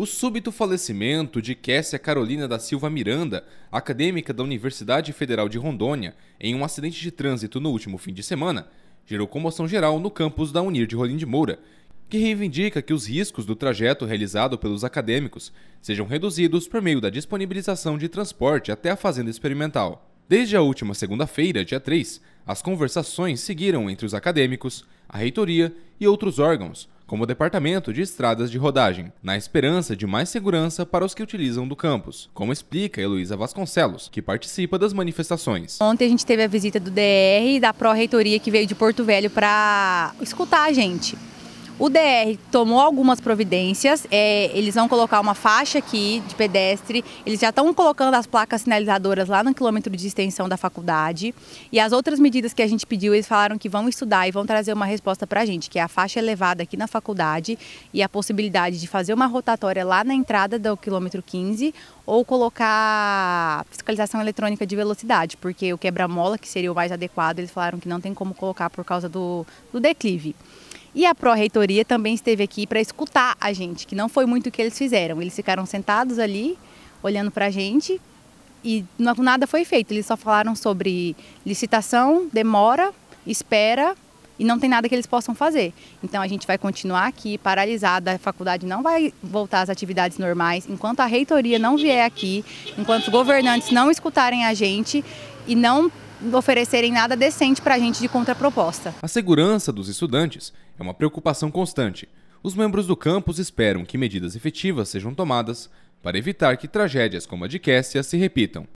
O súbito falecimento de Kessia Carolina da Silva Miranda, acadêmica da Universidade Federal de Rondônia, em um acidente de trânsito no último fim de semana, gerou comoção geral no campus da Unir de Rolim de Moura, que reivindica que os riscos do trajeto realizado pelos acadêmicos sejam reduzidos por meio da disponibilização de transporte até a fazenda experimental. Desde a última segunda-feira, dia 3, as conversações seguiram entre os acadêmicos, a reitoria e outros órgãos, como o Departamento de Estradas de Rodagem, na esperança de mais segurança para os que utilizam do campus, como explica Heloísa Vasconcelos, que participa das manifestações. Ontem a gente teve a visita do DR e da pró-reitoria que veio de Porto Velho para escutar a gente. O DR tomou algumas providências, é, eles vão colocar uma faixa aqui de pedestre, eles já estão colocando as placas sinalizadoras lá no quilômetro de extensão da faculdade. E as outras medidas que a gente pediu, eles falaram que vão estudar e vão trazer uma resposta para a gente, que é a faixa elevada aqui na faculdade e a possibilidade de fazer uma rotatória lá na entrada do quilômetro 15 ou colocar fiscalização eletrônica de velocidade, porque o quebra-mola, que seria o mais adequado, eles falaram que não tem como colocar por causa do, do declive. E a pró-reitoria também esteve aqui para escutar a gente, que não foi muito o que eles fizeram. Eles ficaram sentados ali, olhando para a gente, e não, nada foi feito. Eles só falaram sobre licitação, demora, espera e não tem nada que eles possam fazer. Então a gente vai continuar aqui paralisada, a faculdade não vai voltar às atividades normais, enquanto a reitoria não vier aqui, enquanto os governantes não escutarem a gente e não oferecerem nada decente para a gente de contraproposta. A segurança dos estudantes é uma preocupação constante. Os membros do campus esperam que medidas efetivas sejam tomadas para evitar que tragédias como a de Kessia se repitam.